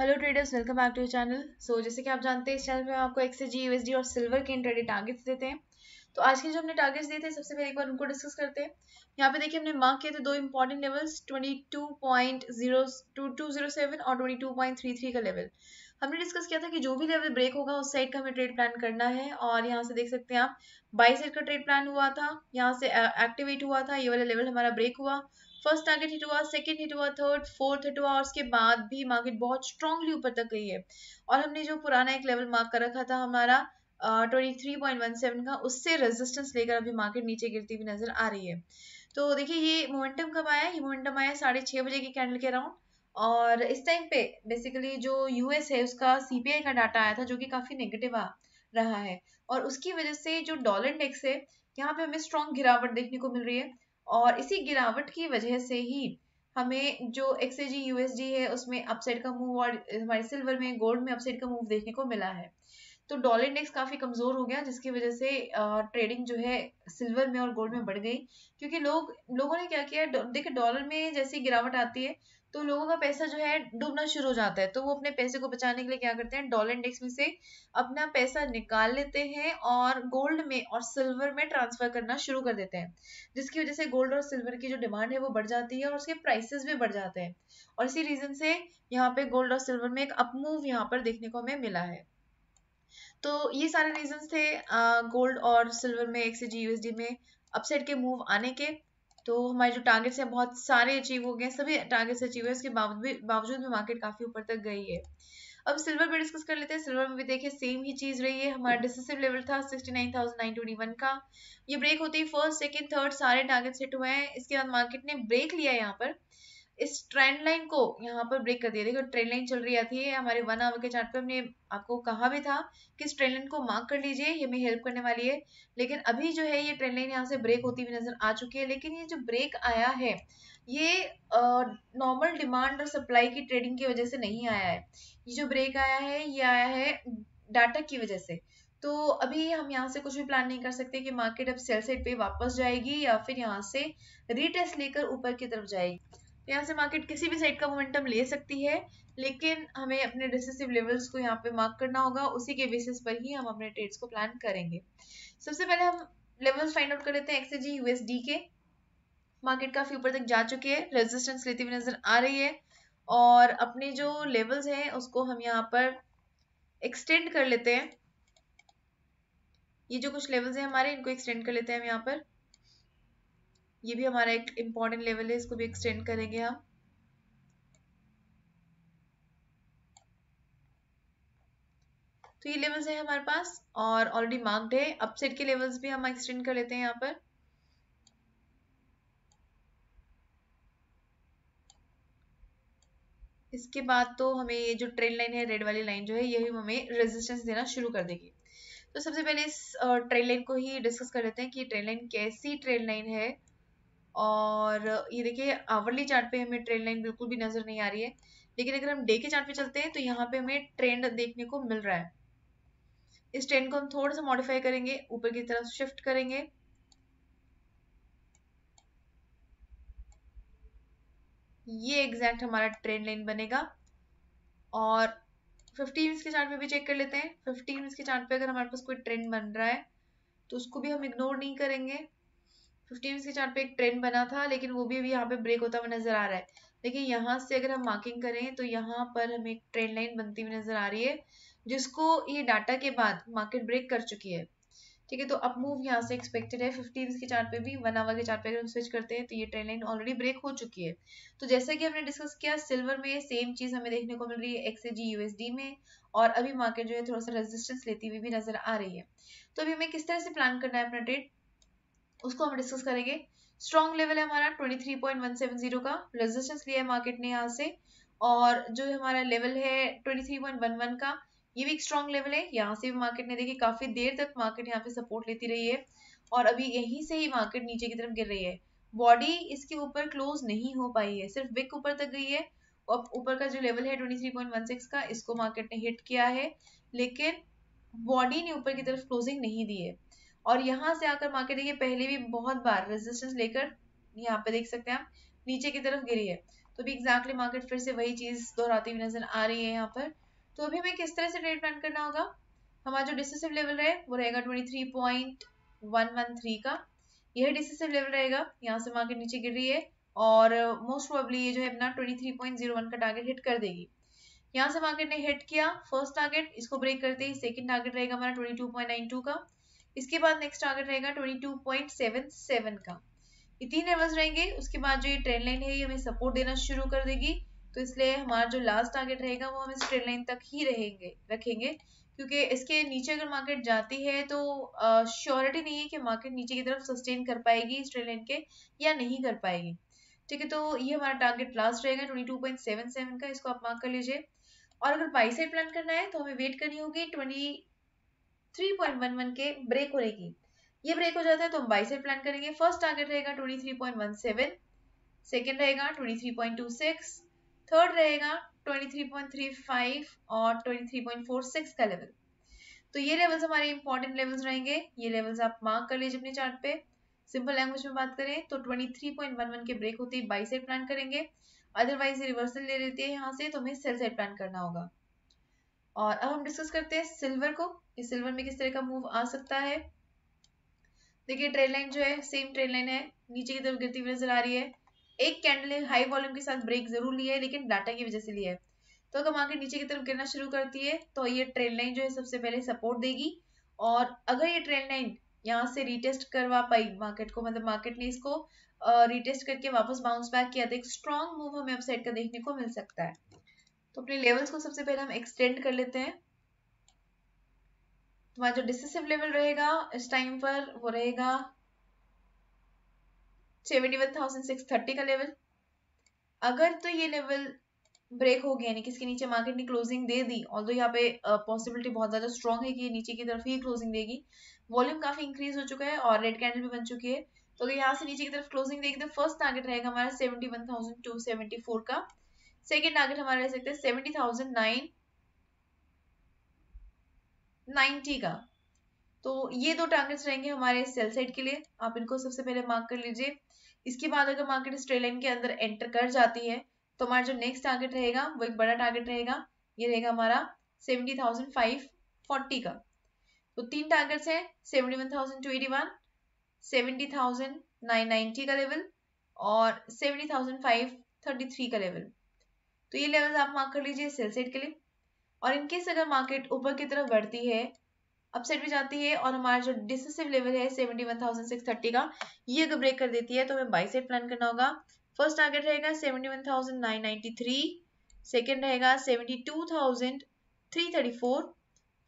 hello traders welcome back to channel so जैसे कि आप जानते हैं इस चैनल पे हम आपको एक्स जी यूएसडी और सिल्वर के इंटरडे टारगेट्स देते हैं तो आज के जो हमने टारगेट्स दिए थे सबसे पहले एक बार उनको डिस्कस करते हैं यहाँ पे देखिए हमने मार्क किए थे दो इंपॉर्टेंट लेवल्स सेवन और थ्री का लेवल हमने डिस्कस किया था कि जो भी लेवल ब्रेक होगा उस साइड का हमें ट्रेड प्लान करना है और यहाँ से देख सकते हैं आप बाई साइड का ट्रेड प्लान हुआ था यहाँ से एक्टिवेट हुआ था ये वाला लेवल हमारा ब्रेक हुआ फर्स्ट टारगेट हिट हुआ सेकेंड हिट हुआ थर्ड फोर्थ हिट हुआ और उसके बाद भी मार्केट बहुत स्ट्रांगली ऊपर तक गई है और हमने जो पुराना एक लेवल मार्क कर रखा था हमारा twenty three point one seven का उससे रेजिस्टेंस लेकर अभी मार्केट नीचे गिरती हुई नजर आ रही है तो देखिए ये मोमेंटम कब आया ये मोमेंटम आया साढ़े छः बजे के कैंडल के अराउंड और इस टाइम पे बेसिकली जो यूएस है उसका सीपीआई का डाटा आया था जो कि काफी नेगेटिव आ रहा है और उसकी वजह से जो डॉलर इंडेक्स है यहाँ पे हमें स्ट्रॉन्ग गिरावट देखने को मिल रही है और इसी गिरावट की वजह से ही हमें जो एक्सएजी यूएसडी है उसमें अपसाइड का मूव और हमारे सिल्वर में गोल्ड में अपसाइड का मूव देखने को मिला है तो डॉलर इंडेक्स काफी कमजोर हो गया जिसकी वजह से ट्रेडिंग जो है सिल्वर में और गोल्ड में बढ़ गई क्योंकि लोग लोगों ने क्या किया देखिए डॉलर में जैसी गिरावट आती है तो लोगों का पैसा जो है डूबना शुरू हो जाता है तो वो अपने पैसे को बचाने के लिए क्या करते हैं डॉलर इंडेक्स में से अपना पैसा निकाल लेते हैं और गोल्ड में और सिल्वर में ट्रांसफर करना शुरू कर देते हैं जिसकी वजह से गोल्ड और सिल्वर की जो डिमांड है वो बढ़ जाती है और उसके प्राइसेस भी बढ़ जाते हैं और इसी रीजन से यहाँ पे गोल्ड और सिल्वर में एक अपमूव यहाँ पर देखने को हमें मिला है तो ये सारे रीजन थे गोल्ड और सिल्वर में एक से जी यूएसडी में अपसेट के मूव आने के तो हमारे जो टारगेट्स हैं बहुत सारे अचीव हो गए हैं सभी टारगेट्स अचीव हुए उसके बावजूद भी मार्केट काफ़ी ऊपर तक गई है अब सिल्वर पर डिस्कस कर लेते हैं सिल्वर में भी देखिए सेम ही चीज़ रही है हमारा डिसिसिव लेवल था 69,921 का ये ब्रेक होती है फर्स्ट सेकंड थर्ड सारे टारगेट सेट हुए हैं इसके बाद मार्केट ने ब्रेक लिया यहाँ पर इस ट्रेंड लाइन को यहाँ पर ब्रेक कर दिया देखो ट्रेंड लाइन चल रही आती है हमारे वन आवर के चार्ट पे हमने आपको कहा भी था कि इस ट्रेंड लाइन को मार्क कर लीजिए ये हमें हेल्प करने वाली है लेकिन अभी जो है ये ट्रेंड लाइन यहाँ से ब्रेक होती हुई नजर आ चुकी है लेकिन ये जो ब्रेक आया है ये नॉर्मल डिमांड और सप्लाई की ट्रेडिंग की वजह से नहीं आया है ये जो ब्रेक आया है ये आया है डाटा की वजह से तो अभी हम यहाँ से कुछ भी प्लान नहीं कर सकते कि मार्केट अब सेल साइड पे वापस जाएगी या फिर यहाँ से रीटेस्ट लेकर ऊपर की तरफ जाएगी यहाँ से मार्केट किसी भी साइड का मोमेंटम ले सकती है लेकिन हमें अपने डिसेसिव लेवल्स को यहाँ पे मार्क करना होगा उसी के बेसिस पर ही हम अपने ट्रेड्स को प्लान करेंगे सबसे पहले हम लेवल्स फाइंड आउट कर लेते हैं एक्सएजी यूएसडी के मार्केट काफ़ी ऊपर तक जा चुकी है रेजिस्टेंस लेती हुई नज़र आ रही है और अपने जो लेवल्स हैं उसको हम यहाँ पर एक्सटेंड कर लेते हैं ये जो कुछ लेवल्स हैं हमारे इनको एक्सटेंड कर लेते हैं हम यहाँ पर ये भी हमारा एक इम्पॉर्टेंट लेवल है इसको भी एक्सटेंड करेंगे हम तो ये लेवल्स है हमारे पास और ऑलरेडी मार्क्ड है अपसेट के लेवल्स भी हम एक्सटेंड कर लेते हैं यहाँ पर इसके बाद तो हमें ये जो ट्रेन लाइन है रेड वाली लाइन जो है यही हमें रेजिस्टेंस देना शुरू कर देगी तो सबसे पहले इस ट्रेन लाइन को ही डिस्कस कर लेते हैं कि ट्रेन लाइन कैसी ट्रेन लाइन है और ये देखिए आवरली चार्ट पे हमें ट्रेंड लाइन बिल्कुल भी नजर नहीं आ रही है लेकिन अगर हम डे के चार्ट पे चलते हैं तो यहाँ पे हमें ट्रेंड देखने को मिल रहा है इस ट्रेंड को हम थोड़ा सा मॉडिफाई करेंगे ऊपर की तरफ शिफ्ट करेंगे ये एग्जैक्ट हमारा ट्रेंड लाइन बनेगा और फिफ्टी मिनट्स के चार्ट पे भी चेक कर लेते हैं फिफ्टी मिनट्स के चार्ट पे अगर हमारे पास कोई ट्रेंड बन रहा है तो उसको भी हम इग्नोर नहीं करेंगे फिफ्टी के चार्ट पे एक ट्रेंड बना था लेकिन वो भी अभी यहाँ पे ब्रेक होता हुआ नजर आ रहा है देखिए यहाँ से अगर हम मार्किंग करें तो यहाँ पर हमें एक ट्रेंड लाइन बनती हुई नजर आ रही है जिसको ये डाटा के बाद मार्केट ब्रेक कर चुकी है ठीक है तो अब मूव यहाँ से एक्सपेक्टेड है फिफ्टीन के चार्ट पे भी वन आवर के चार्ट पे अगर हम स्विच करते हैं तो ये ट्रेंड लाइन ऑलरेडी ब्रेक हो चुकी है तो जैसा कि हमने डिस्कस किया सिल्वर में सेम चीज हमें देखने को मिल रही है एक्सएजी यूएसडी में और अभी मार्केट जो है थोड़ा सा रेजिस्टेंस लेती हुई भी नजर आ रही है तो अभी हमें किस तरह से प्लान करना है अपना ट्रेड उसको हम डिस्कस करेंगे स्ट्रॉन्ग लेवल है हमारा 23.170 का रेजिस्टेंस लिया है मार्केट ने यहाँ से और जो हमारा लेवल है 23.11 का ये भी एक स्ट्रॉन्ग लेवल है यहाँ से भी मार्केट ने देखिए काफी देर तक मार्केट यहाँ पे सपोर्ट लेती रही है और अभी यहीं से ही मार्केट नीचे की तरफ गिर रही है बॉडी इसके ऊपर क्लोज नहीं हो पाई है सिर्फ विक ऊपर तक गई है और ऊपर का जो लेवल है 23.16 का इसको मार्केट ने हिट किया है लेकिन बॉडी ने ऊपर की तरफ क्लोजिंग नहीं दी है और यहाँ से आकर मार्केट देखिए पहले भी बहुत बार रेजिस्टेंस लेकर यहाँ पे देख सकते हैं आप नीचे की तरफ गिरी है तो भी एग्जैक्टली मार्केट फिर से वही चीज दोहराती हुई नजर आ रही है यहाँ पर तो अभी हमें किस तरह से ट्रेड प्लान करना होगा हमारा जो डिसिसिव लेवल रहे वो रहेगा ट्वेंटी थ्री का यह डिसिसिव लेवल रहेगा यहाँ से मार्केट नीचे गिर रही है और मोस्ट प्रोबली ये जो है अपना ट्वेंटी का टारगेट हिट कर देगी यहाँ से मार्केट ने हिट किया फर्स्ट टारगेट इसको ब्रेक करते ही सेकंड टारगेट रहेगा हमारा 22.92 का इसके बाद नेक्स्ट टारगेट रहेगा 22.77 का ये तीन लेवल्स रहेंगे उसके बाद जो ये ट्रेंड लाइन है ये हमें सपोर्ट देना शुरू कर देगी तो इसलिए हमारा जो लास्ट टारगेट रहेगा वो हम इस ट्रेंड लाइन तक ही रहेंगे रखेंगे क्योंकि इसके नीचे अगर मार्केट जाती है तो श्योरिटी नहीं है कि मार्केट नीचे की तरफ सस्टेन कर पाएगी इस ट्रेंड लाइन के या नहीं कर पाएगी ठीक है तो ये हमारा टारगेट लास्ट रहेगा ट्वेंटी का इसको आप मार्क कर लीजिए और अगर बाई साइड प्लान करना है तो हमें वेट करनी होगी ट्वेंटी 3.11 के ब्रेक होने की ये ब्रेक हो जाता है तो हम बाई सेल प्लान करेंगे फर्स्ट टारगेट रहेगा 23.17 सेकेंड रहेगा 23.26 थर्ड रहेगा 23.35 और 23.46 का लेवल तो ये लेवल्स हमारे इंपॉर्टेंट लेवल्स रहेंगे ये लेवल्स आप मार्क कर लीजिए अपने चार्ट पे सिंपल लैंग्वेज में बात करें तो 23.11 के ब्रेक होते ही बाई साइड प्लान करेंगे अदरवाइज रिवर्सल ले लेते हैं यहाँ से तो हमें सेल सेट प्लान करना होगा और अब हम डिस्कस करते हैं सिल्वर को कि सिल्वर में किस तरह का मूव आ सकता है देखिए ट्रेन लाइन जो है सेम ट्रेन लाइन है नीचे की तरफ गिरती हुई नजर आ रही है एक कैंडल हाई वॉल्यूम के साथ ब्रेक जरूर लिया है लेकिन डाटा की वजह से लिया है तो अगर मार्केट नीचे की तरफ गिरना शुरू करती है तो ये ट्रेन लाइन जो है सबसे पहले सपोर्ट देगी और अगर ये ट्रेन लाइन यहाँ से रिटेस्ट करवा पाई मार्केट को मतलब मार्केट ने इसको रिटेस्ट करके वापस बाउंस बैक किया तो एक स्ट्रॉन्ग मूव हमें अपसाइड का देखने को मिल सकता है तो अपने लेवल्स को सबसे पहले हम एक्सटेंड कर लेते हैं तुम्हारा जो डिसिसिव लेवल रहेगा इस टाइम पर वो रहेगा seventy one thousand six thirty का लेवल अगर तो ये लेवल ब्रेक हो गया यानी कि इसके नीचे मार्केट ने क्लोजिंग दे दी और तो यहाँ पे पॉसिबिलिटी बहुत ज़्यादा स्ट्रॉन्ग है कि नीचे की तरफ ही क्लोजिंग देगी वॉल्यूम काफ़ी इंक्रीज हो चुका है और रेड कैंडल भी बन चुकी है तो अगर यहाँ से नीचे की तरफ क्लोजिंग देगी तो फर्स्ट टारगेट रहेगा हमारा seventy one thousand two seventy four का सेकेंड टारगेट हमारा रह सकता है सेवेंटी थाउजेंड नाइन नाइन्टी का तो ये दो टारगेट्स रहेंगे हमारे सेल साइड के लिए आप इनको सबसे पहले मार्क कर लीजिए इसके बाद अगर मार्केट इस ट्रेलाइन के अंदर एंटर कर जाती है तो हमारा जो नेक्स्ट टारगेट रहेगा वो एक बड़ा टारगेट रहेगा ये रहेगा हमारा सेवेंटी थाउजेंड फाइव फोर्टी का तो तीन टारगेट्स हैं seventy one thousand two eighty one seventy thousand nine ninety का लेवल और seventy thousand five thirty three का लेवल तो ये लेवल्स आप मार्क कर लीजिए सेल सेट के लिए और इनकेस अगर मार्केट ऊपर की तरफ बढ़ती है अपसेट भी जाती है और हमारा जो डिसेसिव लेवल है seventy one thousand six thirty का ये अगर ब्रेक कर देती है तो हमें बाई सेट प्लान करना होगा फर्स्ट टारगेट रहेगा seventy one thousand nine ninety three second रहेगा seventy two thousand three thirty four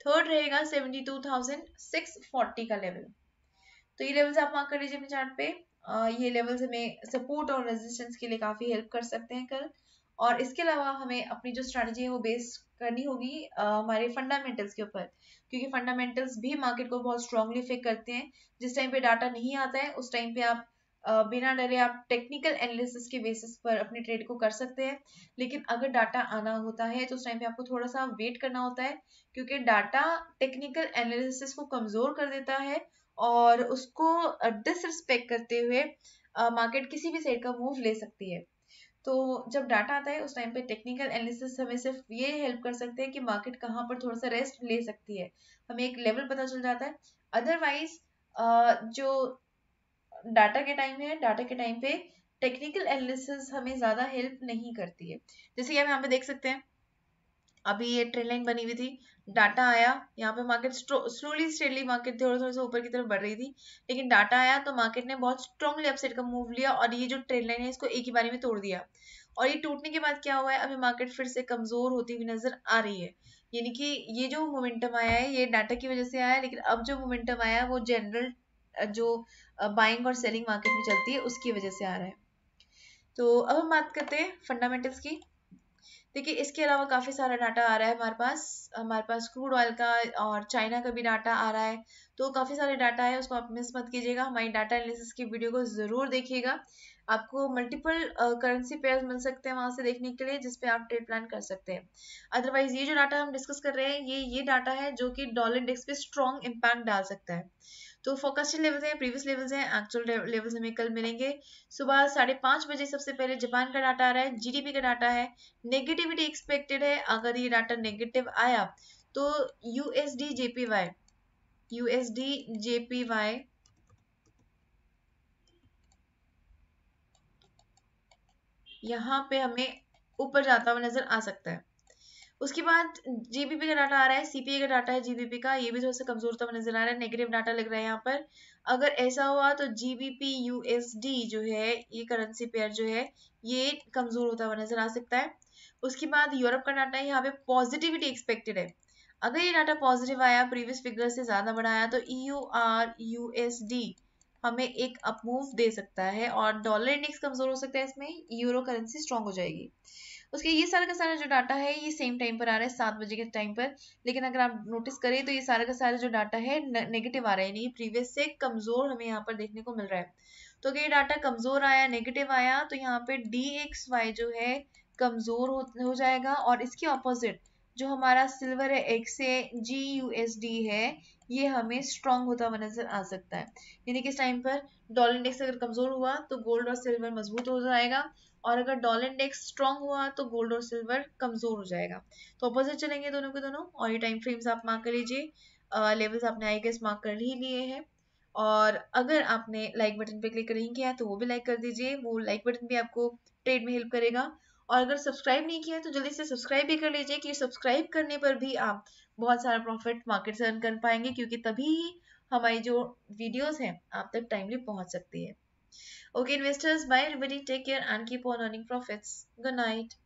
third रहेगा seventy two thousand six forty का लेवल तो ये लेवल्स आप मार्क कर लीजिए अपने चार्ट पे आ, ये लेवल्स हमें सपोर्ट और रेजिस्टेंस के लिए काफ़ी हेल्प कर सकते हैं कल और इसके अलावा हमें अपनी जो स्ट्रेटेजी है वो बेस करनी होगी हमारे फंडामेंटल्स के ऊपर क्योंकि फंडामेंटल्स भी मार्केट को बहुत स्ट्रांगली इफेक्ट करते हैं जिस टाइम पे डाटा नहीं आता है उस टाइम पे आप बिना डरे आप टेक्निकल एनालिसिस के बेसिस पर अपने ट्रेड को कर सकते हैं लेकिन अगर डाटा आना होता है तो उस टाइम पे आपको थोड़ा सा वेट करना होता है क्योंकि डाटा टेक्निकल एनालिसिस को कमज़ोर कर देता है और उसको डिसरिस्पेक्ट करते हुए मार्केट किसी भी साइड का मूव ले सकती है तो जब डाटा आता है उस टाइम पे टेक्निकल एनालिसिस हमें सिर्फ ये हेल्प कर सकते हैं कि मार्केट कहाँ पर थोड़ा सा रेस्ट ले सकती है हमें एक लेवल पता चल जाता है अदरवाइज जो डाटा के टाइम है डाटा के टाइम पे टेक्निकल एनालिसिस हमें ज़्यादा हेल्प नहीं करती है जैसे कि हम यहाँ पे देख सकते हैं अभी ये ट्रेन लाइन बनी हुई थी डाटा आया यहाँ पे मार्केट स्लोली स्टेडली मार्केट थोड़ा थोड़ा सा ऊपर की तरफ बढ़ रही थी लेकिन डाटा आया तो मार्केट ने बहुत स्ट्रॉन्गली अपसाइड का मूव लिया और ये जो ट्रेंड लाइन है इसको एक ही बारे में तोड़ दिया और ये टूटने के बाद क्या हुआ है अभी मार्केट फिर से कमजोर होती हुई नजर आ रही है यानी कि ये जो मोमेंटम आया है ये डाटा की वजह से आया है लेकिन अब जो मोमेंटम आया है वो जनरल जो बाइंग और सेलिंग मार्केट में चलती है उसकी वजह से आ रहा है तो अब हम बात करते हैं फंडामेंटल्स की देखिए इसके अलावा काफ़ी सारा डाटा आ रहा है हमारे पास हमारे पास क्रूड ऑयल का और चाइना का भी डाटा आ रहा है तो काफ़ी सारे डाटा है उसको आप मिस मत कीजिएगा हमारी डाटा एनालिसिस की वीडियो को ज़रूर देखिएगा आपको मल्टीपल करेंसी पेयर मिल सकते हैं वहाँ से देखने के लिए जिसपे आप ट्रेड प्लान कर सकते हैं अदरवाइज ये जो डाटा हम डिस्कस कर रहे हैं ये ये डाटा है जो कि डॉलर इंडेक्स पे स्ट्रॉन्ग इम्पैक्ट डाल सकता है तो फोकस्टेड लेवल्स हैं प्रीवियस लेवल्स हैं एक्चुअल लेवल्स हमें कल मिलेंगे सुबह साढ़े पाँच बजे सबसे पहले जापान का डाटा आ रहा है जीडीपी का डाटा है नेगेटिविटी एक्सपेक्टेड है अगर ये डाटा नेगेटिव आया तो यूएसडी जेपीवाई यूएसडी जेपीवाई यहाँ पे हमें ऊपर जाता हुआ नजर आ सकता है उसके बाद जीबीपी का डाटा आ रहा है सीपीए का डाटा है जीबीपी का ये भी थोड़ा सा कमजोर था नजर आ रहा है नेगेटिव डाटा लग रहा है यहाँ पर अगर ऐसा हुआ तो जीबीपी यूएसडी जो है ये करेंसी पेयर जो है ये कमजोर होता हुआ नजर आ सकता है उसके बाद यूरोप का डाटा यहाँ पे पॉजिटिविटी एक्सपेक्टेड है अगर ये डाटा पॉजिटिव आया प्रीवियस फिगर से ज्यादा बढ़ाया तो E U R U S D हमें एक अपमूव दे सकता है और डॉलर इंडेक्स कमजोर हो सकता है इसमें यूरो करेंसी स्ट्रांग हो जाएगी उसके ये सारा का सारा जो डाटा है ये सेम टाइम पर आ रहा है सात बजे के टाइम पर लेकिन अगर आप नोटिस करें तो ये सारा का सारा जो डाटा है नेगेटिव आ रहा है यानी प्रीवियस से कमजोर हमें यहाँ पर देखने को मिल रहा है तो अगर ये डाटा कमजोर आया नेगेटिव आया तो यहाँ पे डी एक्स वाई जो है कमजोर हो, हो जाएगा और इसके ऑपोजिट जो हमारा सिल्वर है X A G U S D है ये हमें स्ट्रांग होता हुआ नजर आ सकता है यानी कि इस टाइम पर डॉलर इंडेक्स अगर कमजोर हुआ तो गोल्ड और सिल्वर मजबूत हो जाएगा और अगर डॉलर इंडेक्स स्ट्रांग हुआ तो गोल्ड और सिल्वर कमजोर हो जाएगा तो अपोजिट चलेंगे दोनों के दोनों और ये टाइम फ्रेम्स आप मार्क कर लीजिए लेवल्स आपने आई गेस मार्क कर ही लिए हैं और अगर आपने लाइक बटन पे क्लिक नहीं किया तो वो भी लाइक कर दीजिए वो लाइक बटन भी आपको ट्रेड में हेल्प करेगा और अगर सब्सक्राइब नहीं किया है तो जल्दी से सब्सक्राइब भी कर लीजिए कि सब्सक्राइब करने पर भी आप बहुत सारा प्रॉफिट मार्केट से अर्न कर पाएंगे क्योंकि तभी हमारी जो वीडियोस हैं आप तक टाइमली पहुंच सकती है okay investors bye everybody take care and keep on earning profits good night